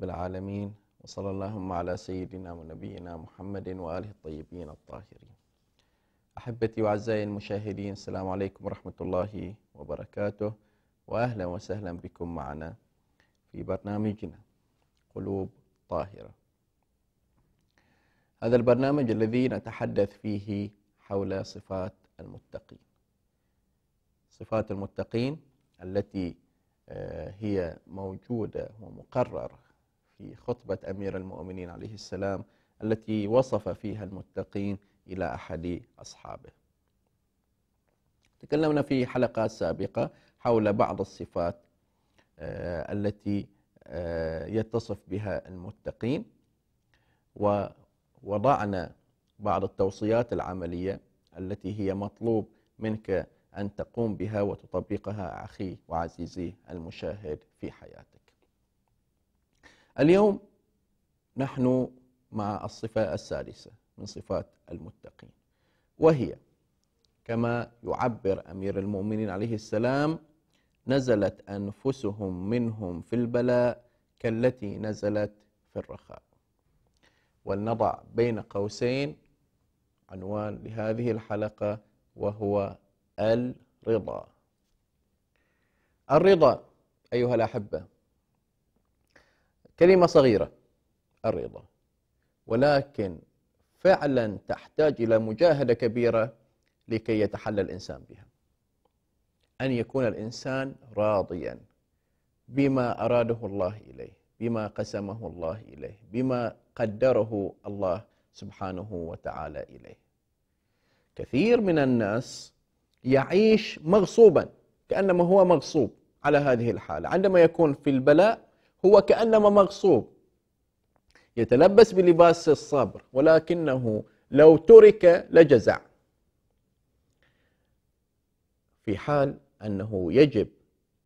رب العالمين وصلى اللهم على سيدنا ونبينا محمد وآله الطيبين الطاهرين أحبتي وأعزائي المشاهدين السلام عليكم ورحمة الله وبركاته وأهلا وسهلا بكم معنا في برنامجنا قلوب طاهرة هذا البرنامج الذي نتحدث فيه حول صفات المتقين صفات المتقين التي آه، هي موجودة ومقررة في خطبة أمير المؤمنين عليه السلام التي وصف فيها المتقين إلى أحد أصحابه تكلمنا في حلقات سابقة حول بعض الصفات آه، التي آه، يتصف بها المتقين ووضعنا بعض التوصيات العملية التي هي مطلوب منك أن تقوم بها وتطبقها أخي وعزيزي المشاهد في حياتك اليوم نحن مع الصفة السادسة من صفات المتقين وهي كما يعبر أمير المؤمنين عليه السلام نزلت أنفسهم منهم في البلاء كالتي نزلت في الرخاء ولنضع بين قوسين عنوان لهذه الحلقة وهو الرضا الرضا أيها الأحبة كلمة صغيرة الرضا ولكن فعلا تحتاج إلى مجاهدة كبيرة لكي يتحلى الإنسان بها أن يكون الإنسان راضيا بما أراده الله إليه بما قسمه الله إليه بما قدره الله سبحانه وتعالى إليه كثير من الناس يعيش مغصوبا كأنما هو مغصوب على هذه الحالة عندما يكون في البلاء هو كأنما مغصوب يتلبس بلباس الصبر ولكنه لو ترك لجزع في حال أنه يجب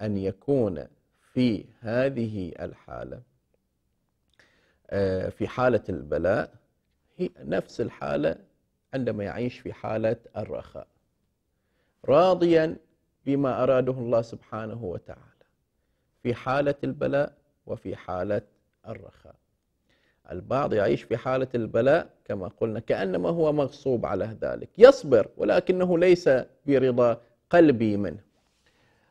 أن يكون في هذه الحالة آه، في حالة البلاء هي نفس الحالة عندما يعيش في حالة الرخاء راضيا بما أراده الله سبحانه وتعالى في حالة البلاء وفي حالة الرخاء البعض يعيش في حالة البلاء كما قلنا كأنما هو مغصوب على ذلك يصبر ولكنه ليس برضا قلبي منه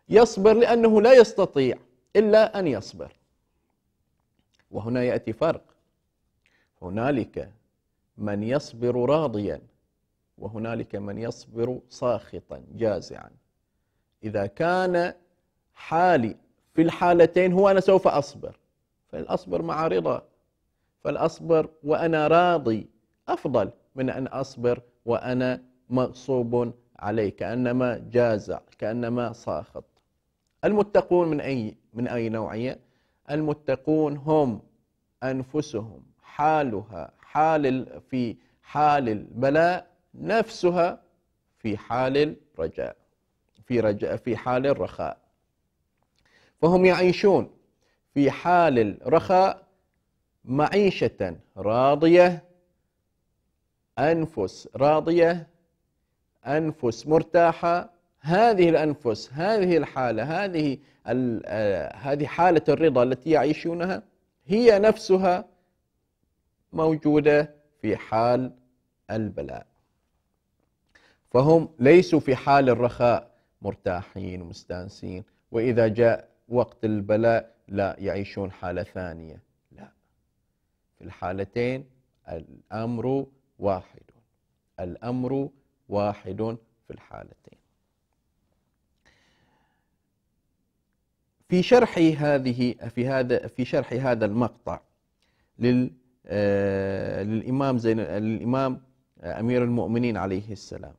يصبر لأنه لا يستطيع إلا أن يصبر وهنا يأتي فرق هنالك من يصبر راضيا وهنالك من يصبر ساخطا جازعا إذا كان حالي في الحالتين هو أنا سوف أصبر فالأصبر مع رضا فالأصبر وأنا راضي أفضل من أن أصبر وأنا مغصوب عليه كأنما جازع كأنما ساخط المتقون من أي من أي نوعية المتقون هم أنفسهم حالها حال في حال البلاء نفسها في حال الرجاء في رجاء في حال الرخاء فهم يعيشون في حال الرخاء معيشة راضية أنفس راضية أنفس مرتاحة هذه الأنفس هذه الحالة هذه آه، هذه حالة الرضا التي يعيشونها هي نفسها موجودة في حال البلاء فهم ليسوا في حال الرخاء مرتاحين ومستانسين وإذا جاء وقت البلاء لا يعيشون حالة ثانية لا في الحالتين الأمر واحد الأمر واحد في الحالتين في شرح هذه في هذا في شرح هذا المقطع لل آه، للإمام زين الإمام أمير المؤمنين عليه السلام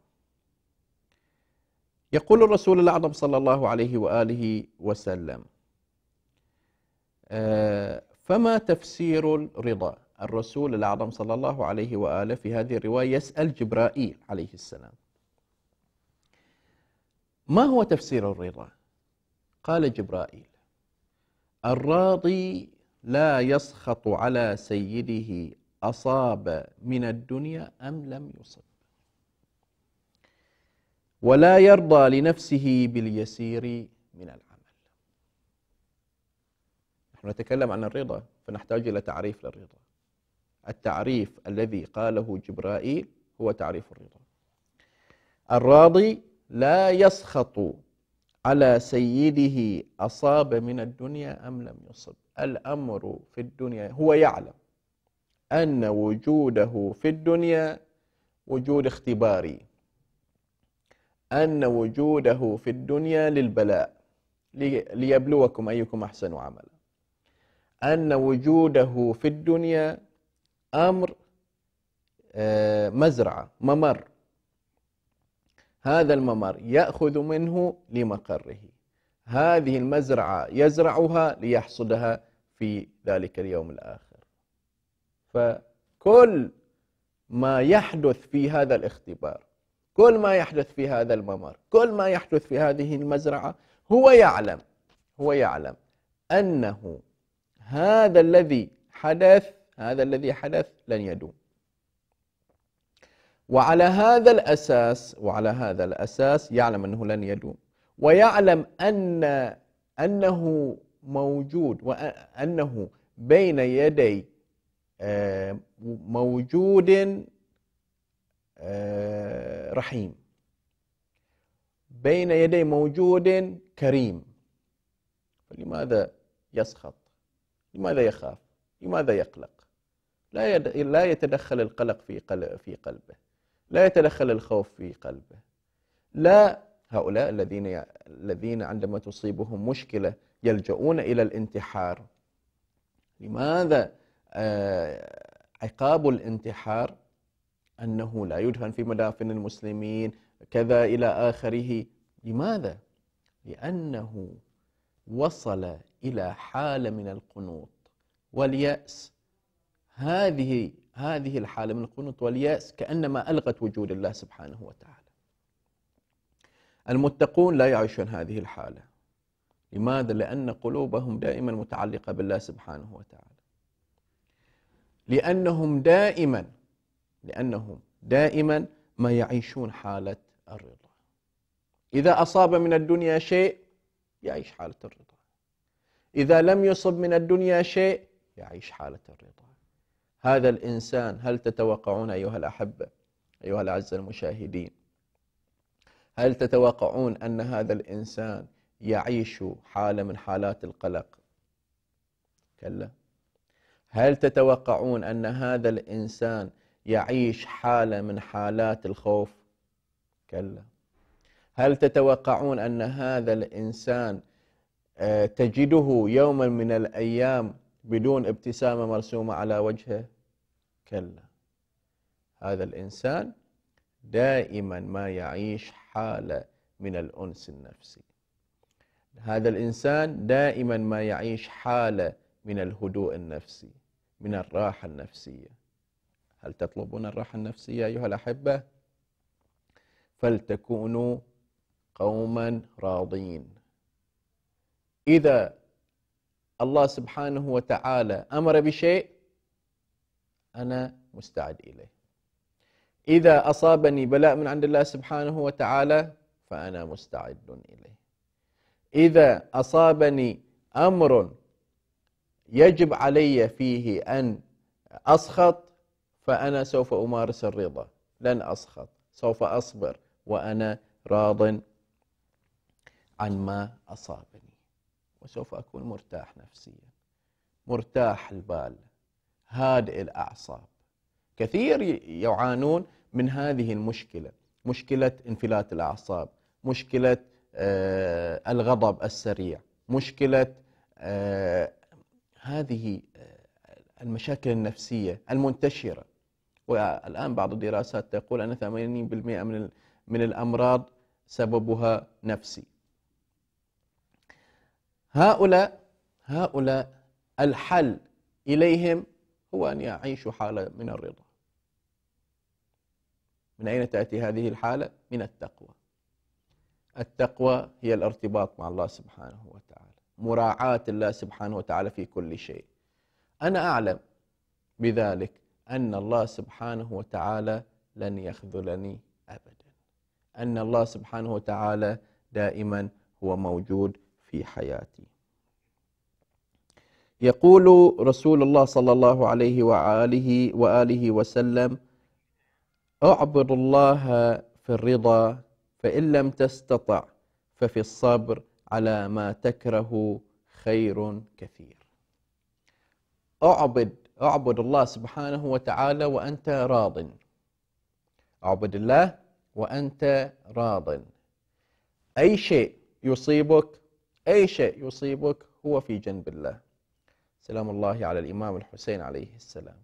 يقول الرسول الأعظم صلى الله عليه وآله وسلم آه، فما تفسير الرضا الرسول الأعظم صلى الله عليه وآله في هذه الرواية يسأل جبرائيل عليه السلام ما هو تفسير الرضا قال جبرائيل الراضي لا يسخط على سيده أصاب من الدنيا أم لم يصب ولا يرضى لنفسه باليسير من العمل نحن نتكلم عن الرضا فنحتاج إلى تعريف للرضا التعريف الذي قاله جبرائيل هو تعريف الرضا الراضي لا يسخط على سيده أصاب من الدنيا أم لم يصب الأمر في الدنيا هو يعلم أن وجوده في الدنيا وجود اختباري أن وجوده في الدنيا للبلاء ليبلوكم أيكم أحسن عملا أن وجوده في الدنيا أمر آه، مزرعة ممر هذا الممر يأخذ منه لمقره هذه المزرعة يزرعها ليحصدها في ذلك اليوم الآخر فكل ما يحدث في هذا الاختبار كل ما يحدث في هذا الممر كل ما يحدث في هذه المزرعة هو يعلم هو يعلم أنه هذا الذي حدث هذا الذي حدث لن يدوم وعلى هذا الأساس وعلى هذا الأساس يعلم أنه لن يدوم ويعلم أن أنه موجود وأنه بين يدي آه، موجود آه، رحيم بين يدي موجود كريم فلماذا يسخط لماذا يخاف لماذا يقلق لا لا يتدخل القلق في في قلبه لا يتدخل الخوف في قلبه لا هؤلاء الذين الذين عندما تصيبهم مشكله يلجؤون الى الانتحار لماذا آه، عقاب الانتحار أنه لا يدفن في مدافن المسلمين كذا إلى آخره لماذا؟ لأنه وصل إلى حالة من القنوط واليأس هذه هذه الحالة من القنوط واليأس كأنما ألغت وجود الله سبحانه وتعالى المتقون لا يعيشون هذه الحالة لماذا؟ لأن قلوبهم دائما متعلقة بالله سبحانه وتعالى لأنهم دائما لأنهم دائما ما يعيشون حالة الرضا إذا أصاب من الدنيا شيء يعيش حالة الرضا إذا لم يصب من الدنيا شيء يعيش حالة الرضا هذا الإنسان هل تتوقعون أيها الأحبة أيها الأعزاء المشاهدين هل تتوقعون أن هذا الإنسان يعيش حالة من حالات القلق كلا هل تتوقعون أن هذا الإنسان يعيش حالة من حالات الخوف كلا هل تتوقعون أن هذا الإنسان آه، تجده يوما من الأيام بدون ابتسامة مرسومة على وجهه كلا هذا الإنسان دائما ما يعيش حالة من الأنس النفسي هذا الإنسان دائما ما يعيش حالة من الهدوء النفسي من الراحة النفسية هل تطلبون الراحة النفسية أيها الأحبة فلتكونوا قوما راضين إذا الله سبحانه وتعالى أمر بشيء أنا مستعد إليه إذا أصابني بلاء من عند الله سبحانه وتعالى فأنا مستعد إليه إذا أصابني أمر يجب علي فيه أن أسخط فأنا سوف أمارس الرضا لن أسخط سوف أصبر وأنا راض عن ما أصابني وسوف أكون مرتاح نفسيا مرتاح البال هادئ الأعصاب كثير يعانون من هذه المشكلة مشكلة انفلات الأعصاب مشكلة آه، الغضب السريع مشكلة آه، هذه آه، المشاكل النفسية المنتشرة والآن بعض الدراسات تقول أن 80% من من الأمراض سببها نفسي هؤلاء هؤلاء الحل إليهم هو أن يعيشوا حالة من الرضا من أين تأتي هذه الحالة؟ من التقوى التقوى هي الارتباط مع الله سبحانه وتعالى مراعاة الله سبحانه وتعالى في كل شيء أنا أعلم بذلك أن الله سبحانه وتعالى لن يخذلني أبدا أن الله سبحانه وتعالى دائما هو موجود في حياتي يقول رسول الله صلى الله عليه وآله, وآله وسلم أعبد الله في الرضا فإن لم تستطع ففي الصبر على ما تكره خير كثير اعبد اعبد الله سبحانه وتعالى وأنت راض اعبد الله وأنت راض أي شيء يصيبك أي شيء يصيبك هو في جنب الله سلام الله على الإمام الحسين عليه السلام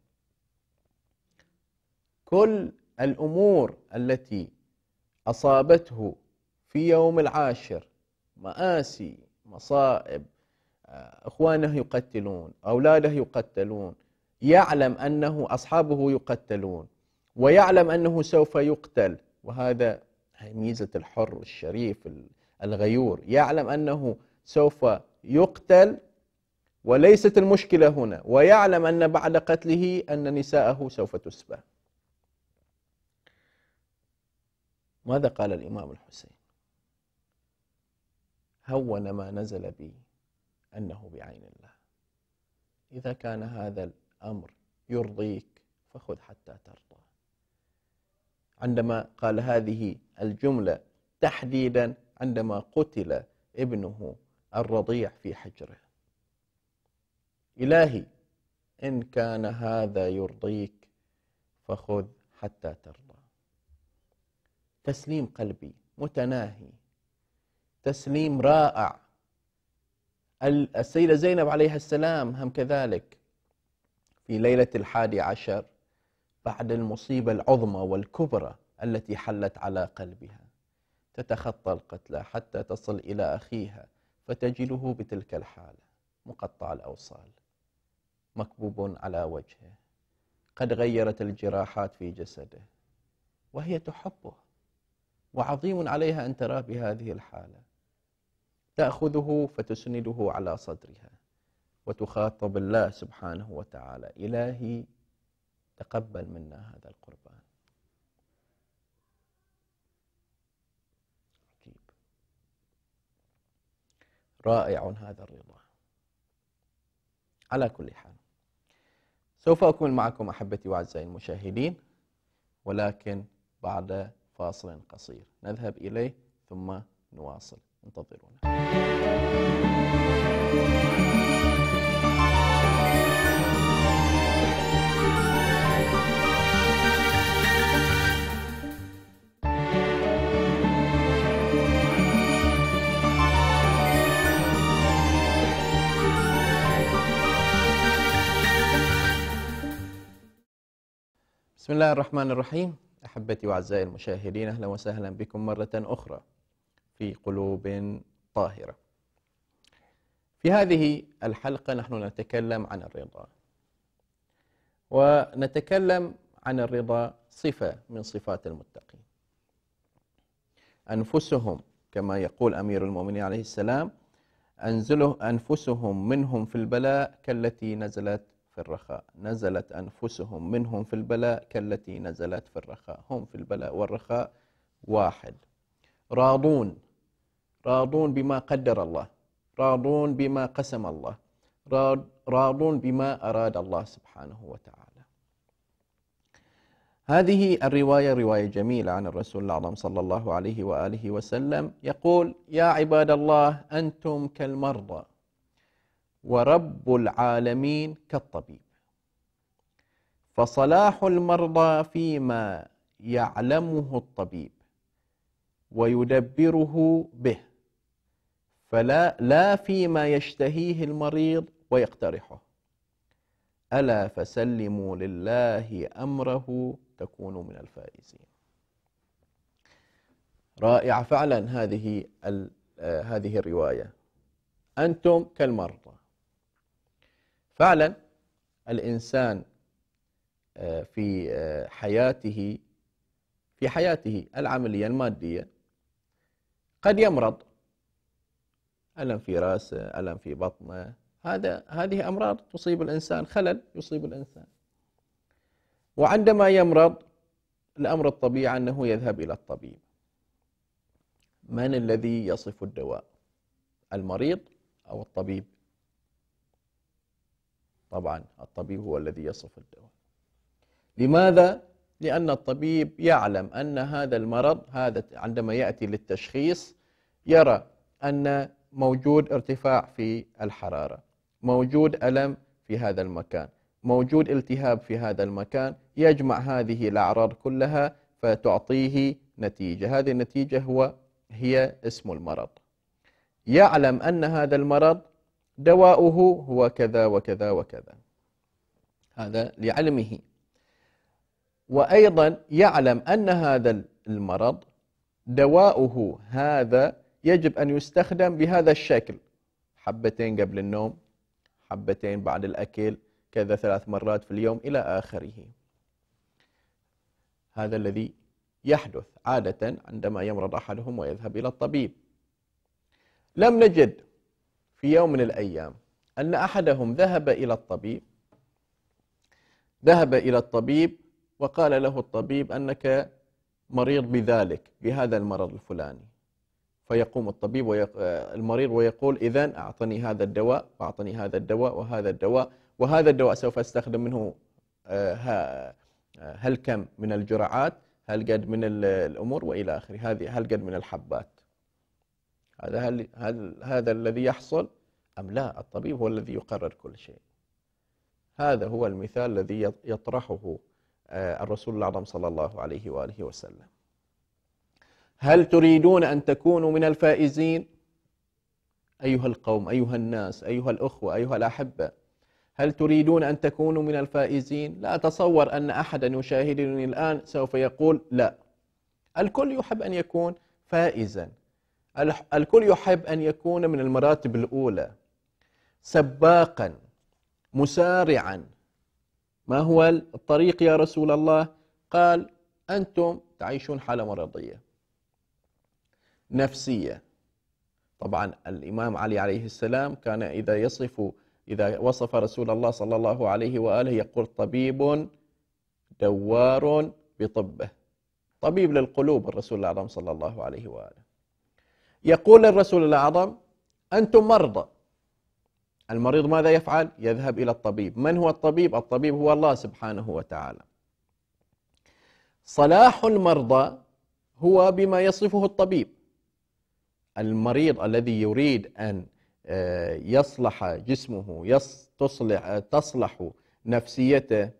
كل الأمور التي أصابته في يوم العاشر مآسي مصائب إخوانه يقتلون أولاده يقتلون يعلم أنه أصحابه يقتلون ويعلم أنه سوف يقتل وهذا ميزة الحر الشريف الغيور يعلم أنه سوف يقتل وليست المشكلة هنا ويعلم أن بعد قتله أن نساءه سوف تسبى ماذا قال الإمام الحسين هون ما نزل بي أنه بعين الله إذا كان هذا الأمر يرضيك فخذ حتى ترضى عندما قال هذه الجملة تحديدا عندما قتل ابنه الرضيع في حجره إلهي إن كان هذا يرضيك فخذ حتى ترضى تسليم قلبي متناهي تسليم رائع السيدة زينب عليها السلام هم كذلك في ليلة الحادي عشر بعد المصيبة العظمى والكبرى التي حلت على قلبها تتخطى القتلى حتى تصل إلى أخيها فتجده بتلك الحالة مقطع الأوصال مكبوب على وجهه قد غيرت الجراحات في جسده وهي تحبه وعظيم عليها أن تراه بهذه الحالة تأخذه فتسنده على صدرها وتخاطب الله سبحانه وتعالى إلهي تقبل منا هذا القربان عجيب رائع هذا الرضا على كل حال سوف أكون معكم أحبتي وأعزائي المشاهدين ولكن بعد فاصل قصير نذهب إليه ثم نواصل انتظرونا بسم الله الرحمن الرحيم أحبتي وأعزائي المشاهدين أهلا وسهلا بكم مرة أخرى في قلوب طاهرة في هذه الحلقة نحن نتكلم عن الرضا ونتكلم عن الرضا صفة من صفات المتقين أنفسهم كما يقول أمير المؤمنين عليه السلام أنزله أنفسهم منهم في البلاء كالتي نزلت في الرخاء نزلت أنفسهم منهم في البلاء كالتي نزلت في الرخاء هم في البلاء والرخاء واحد راضون راضون بما قدر الله راضون بما قسم الله راضون بما أراد الله سبحانه وتعالى هذه الرواية رواية جميلة عن الرسول الأعظم صلى الله عليه وآله وسلم يقول يا عباد الله أنتم كالمرضى ورب العالمين كالطبيب فصلاح المرضى فيما يعلمه الطبيب ويدبره به فلا لا فيما يشتهيه المريض ويقترحه ألا فسلموا لله أمره تكونوا من الفائزين رائعة فعلا هذه آه، هذه الرواية أنتم كالمرضى فعلا الإنسان آه، في آه، حياته في حياته العملية المادية قد يمرض الم في راسه الم في بطنه هذا هذه امراض تصيب الانسان خلل يصيب الانسان وعندما يمرض الامر الطبيعي انه يذهب الى الطبيب من الذي يصف الدواء المريض او الطبيب طبعا الطبيب هو الذي يصف الدواء لماذا لان الطبيب يعلم ان هذا المرض هذا عندما ياتي للتشخيص يرى ان موجود ارتفاع في الحرارة موجود ألم في هذا المكان موجود التهاب في هذا المكان يجمع هذه الأعراض كلها فتعطيه نتيجة هذه النتيجة هو هي اسم المرض يعلم أن هذا المرض دواؤه هو كذا وكذا وكذا هذا لعلمه وأيضا يعلم أن هذا المرض دواؤه هذا يجب أن يستخدم بهذا الشكل حبتين قبل النوم حبتين بعد الأكل كذا ثلاث مرات في اليوم إلى آخره هذا الذي يحدث عادة عندما يمرض أحدهم ويذهب إلى الطبيب لم نجد في يوم من الأيام أن أحدهم ذهب إلى الطبيب ذهب إلى الطبيب وقال له الطبيب أنك مريض بذلك بهذا المرض الفلاني فيقوم الطبيب ويق... آه، المريض ويقول إذا أعطني هذا الدواء وأعطني هذا الدواء وهذا الدواء وهذا الدواء سوف أستخدم منه آه، آه، هل كم من الجرعات هل قد من الأمور وإلى آخره هذه هل قد من الحبات هذا هل... هل هذا الذي يحصل أم لا الطبيب هو الذي يقرر كل شيء هذا هو المثال الذي يطرحه الرسول الأعظم صلى الله عليه وآله وسلم هل تريدون أن تكونوا من الفائزين أيها القوم أيها الناس أيها الأخوة أيها الأحبة هل تريدون أن تكونوا من الفائزين لا أتصور أن أحدا يشاهدني الآن سوف يقول لا الكل يحب أن يكون فائزا الكل يحب أن يكون من المراتب الأولى سباقا مسارعا ما هو الطريق يا رسول الله قال أنتم تعيشون حالة مرضية نفسية طبعا الإمام علي عليه السلام كان إذا يصف إذا وصف رسول الله صلى الله عليه وآله يقول طبيب دوار بطبه طبيب للقلوب الرسول الأعظم صلى الله عليه وآله يقول الرسول الأعظم أنتم مرضى المريض ماذا يفعل؟ يذهب إلى الطبيب من هو الطبيب؟ الطبيب هو الله سبحانه وتعالى صلاح المرضى هو بما يصفه الطبيب المريض الذي يريد أن آه، يصلح جسمه يص تصلح, تصلح نفسيته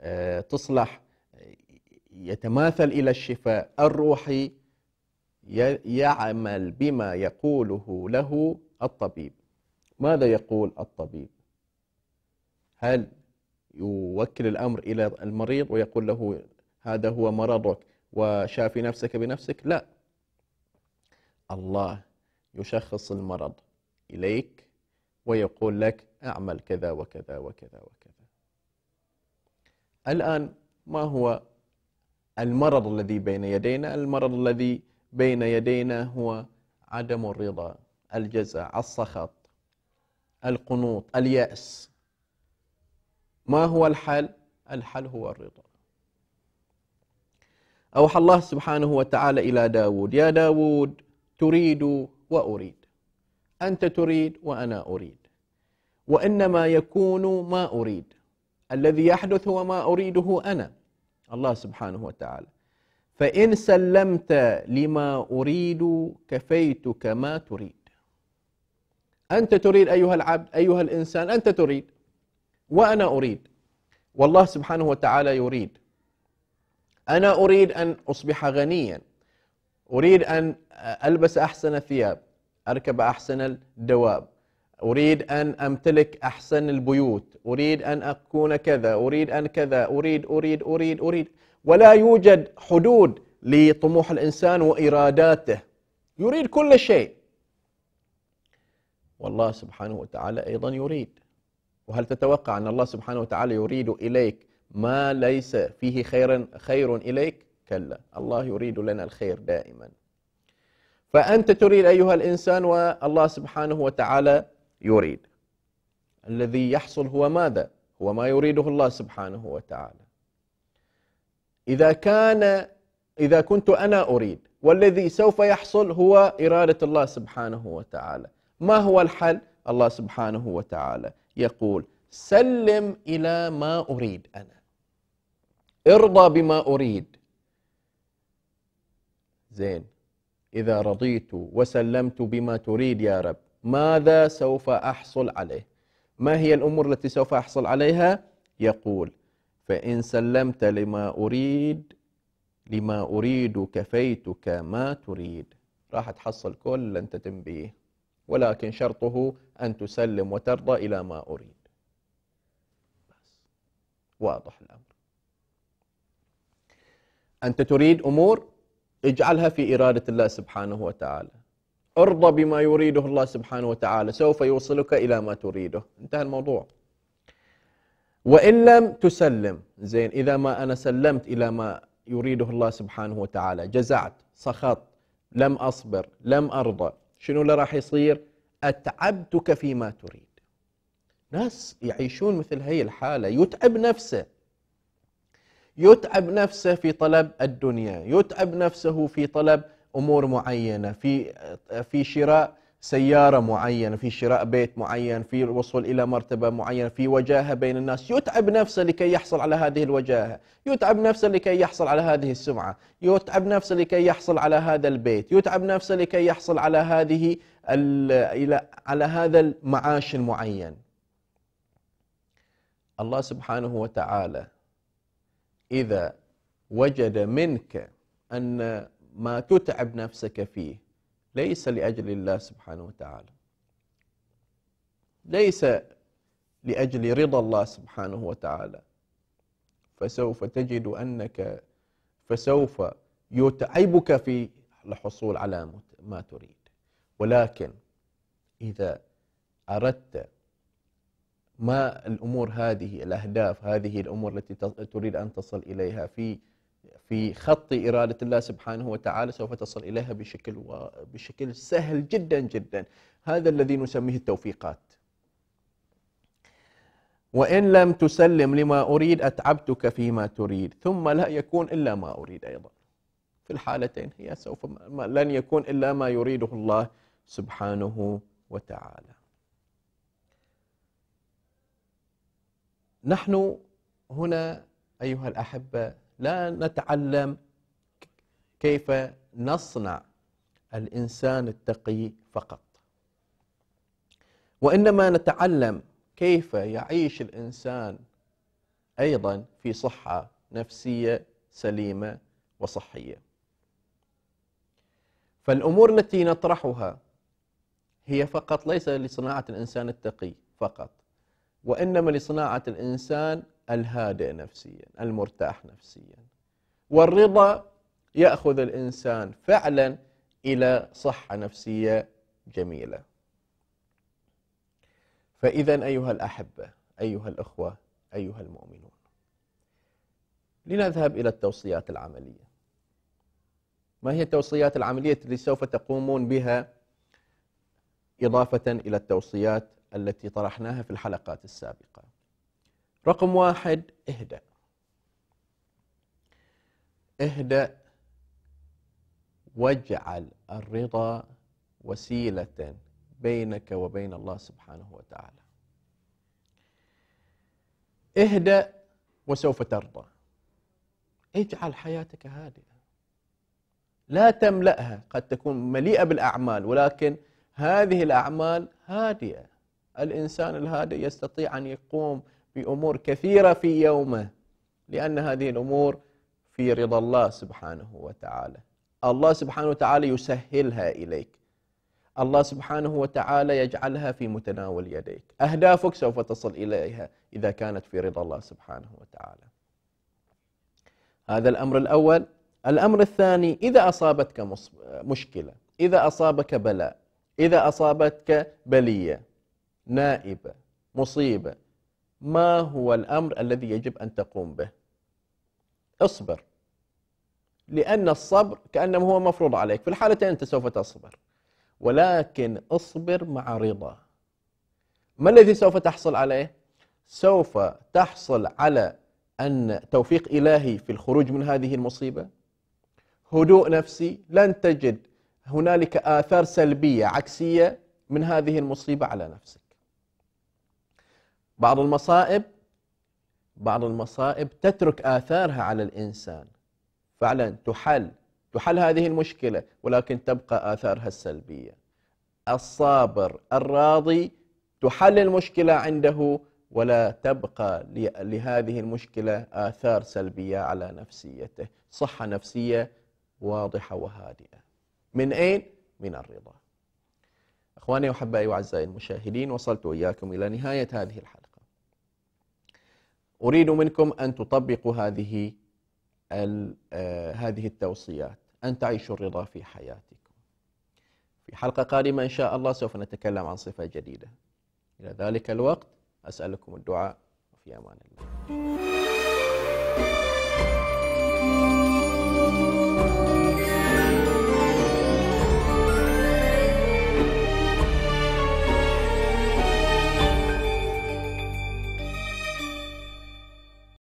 آه، تصلح يتماثل إلى الشفاء الروحي يعمل بما يقوله له الطبيب ماذا يقول الطبيب هل يوكل الأمر إلى المريض ويقول له هذا هو مرضك وشافي نفسك بنفسك لا الله يشخص المرض إليك ويقول لك أعمل كذا وكذا وكذا وكذا الآن ما هو المرض الذي بين يدينا المرض الذي بين يدينا هو عدم الرضا الجزع السخط القنوط اليأس ما هو الحل؟ الحل هو الرضا أوحى الله سبحانه وتعالى إلى داود يا داود تريد وأريد أنت تريد وأنا أريد وإنما يكون ما أريد الذي يحدث هو ما أريده أنا الله سبحانه وتعالى فإن سلمت لما أريد كفيتك ما تريد أنت تريد أيها العبد أيها الإنسان أنت تريد وأنا أريد والله سبحانه وتعالى يريد أنا أريد أن أصبح غنياً أريد أن ألبس أحسن الثياب أركب أحسن الدواب أريد أن أمتلك أحسن البيوت أريد أن أكون كذا أريد أن كذا أريد أريد أريد أريد ولا يوجد حدود لطموح الإنسان وإراداته يريد كل شيء والله سبحانه وتعالى أيضا يريد وهل تتوقع أن الله سبحانه وتعالى يريد إليك ما ليس فيه خير خير إليك كلا الله يريد لنا الخير دائما فأنت تريد أيها الإنسان والله سبحانه وتعالى يريد الذي يحصل هو ماذا؟ هو ما يريده الله سبحانه وتعالى إذا كان إذا كنت أنا أريد والذي سوف يحصل هو إرادة الله سبحانه وتعالى ما هو الحل؟ الله سبحانه وتعالى يقول سلم إلى ما أريد أنا ارضى بما أريد زين إذا رضيت وسلمت بما تريد يا رب ماذا سوف أحصل عليه ما هي الأمور التي سوف أحصل عليها يقول فإن سلمت لما أريد لما أريد كفيتك ما تريد راح تحصل كل اللي أنت تنبيه ولكن شرطه أن تسلم وترضى إلى ما أريد بس واضح الأمر أنت تريد أمور اجعلها في إرادة الله سبحانه وتعالى ارضى بما يريده الله سبحانه وتعالى سوف يوصلك إلى ما تريده انتهى الموضوع وإن لم تسلم زين إذا ما أنا سلمت إلى ما يريده الله سبحانه وتعالى جزعت سخط لم أصبر لم أرضى شنو اللي راح يصير أتعبتك فيما تريد ناس يعيشون مثل هي الحالة يتعب نفسه يتعب نفسه في طلب الدنيا يتعب نفسه في طلب أمور معينة في, في شراء سيارة معينة في شراء بيت معين في الوصول إلى مرتبة معينة في وجاهة بين الناس يتعب نفسه لكي يحصل على هذه الوجاهة يتعب نفسه لكي يحصل على هذه السمعة يتعب نفسه لكي يحصل على هذا البيت يتعب نفسه لكي يحصل على هذه على هذا المعاش المعين الله سبحانه وتعالى إذا وجد منك أن ما تتعب نفسك فيه ليس لأجل الله سبحانه وتعالى ليس لأجل رضا الله سبحانه وتعالى فسوف تجد أنك فسوف يتعبك في الحصول على ما تريد ولكن إذا أردت ما الامور هذه الاهداف هذه الامور التي تريد ان تصل اليها في في خط اراده الله سبحانه وتعالى سوف تصل اليها بشكل بشكل سهل جدا جدا هذا الذي نسميه التوفيقات وان لم تسلم لما اريد اتعبتك فيما تريد ثم لا يكون الا ما اريد ايضا في الحالتين هي سوف ما... لن يكون الا ما يريده الله سبحانه وتعالى نحن هنا أيها الأحبة لا نتعلم كيف نصنع الإنسان التقي فقط وإنما نتعلم كيف يعيش الإنسان أيضا في صحة نفسية سليمة وصحية فالأمور التي نطرحها هي فقط ليس لصناعة الإنسان التقي فقط وإنما لصناعة الإنسان الهادئ نفسيا المرتاح نفسيا والرضا يأخذ الإنسان فعلا إلى صحة نفسية جميلة فإذا أيها الأحبة أيها الأخوة أيها المؤمنون لنذهب إلى التوصيات العملية ما هي التوصيات العملية التي سوف تقومون بها إضافة إلى التوصيات التي طرحناها في الحلقات السابقة رقم واحد اهدأ اهدأ واجعل الرضا وسيلة بينك وبين الله سبحانه وتعالى اهدأ وسوف ترضى اجعل حياتك هادئة لا تملأها قد تكون مليئة بالأعمال ولكن هذه الأعمال هادئة الإنسان الهادئ يستطيع أن يقوم بأمور كثيرة في يومه لأن هذه الأمور في رضا الله سبحانه وتعالى الله سبحانه وتعالى يسهلها إليك الله سبحانه وتعالى يجعلها في متناول يديك أهدافك سوف تصل إليها إذا كانت في رضا الله سبحانه وتعالى هذا الأمر الأول الأمر الثاني إذا أصابتك مشكلة إذا أصابك بلاء إذا أصابتك بلية نائبة مصيبة ما هو الأمر الذي يجب أن تقوم به اصبر لأن الصبر كأنه هو مفروض عليك في الحالتين أنت سوف تصبر ولكن اصبر مع رضا ما الذي سوف تحصل عليه؟ سوف تحصل على أن توفيق إلهي في الخروج من هذه المصيبة هدوء نفسي لن تجد هنالك آثار سلبية عكسية من هذه المصيبة على نفسك بعض المصائب بعض المصائب تترك آثارها على الإنسان فعلا تحل تحل هذه المشكلة ولكن تبقى آثارها السلبية الصابر الراضي تحل المشكلة عنده ولا تبقى لهذه المشكلة آثار سلبية على نفسيته صحة نفسية واضحة وهادئة من أين؟ من الرضا أخواني وحبائي وأعزائي المشاهدين وصلت إياكم إلى نهاية هذه الحلقة أريد منكم أن تطبقوا هذه آه، هذه التوصيات أن تعيشوا الرضا في حياتكم في حلقة قادمة إن شاء الله سوف نتكلم عن صفة جديدة إلى ذلك الوقت أسألكم الدعاء في أمان الله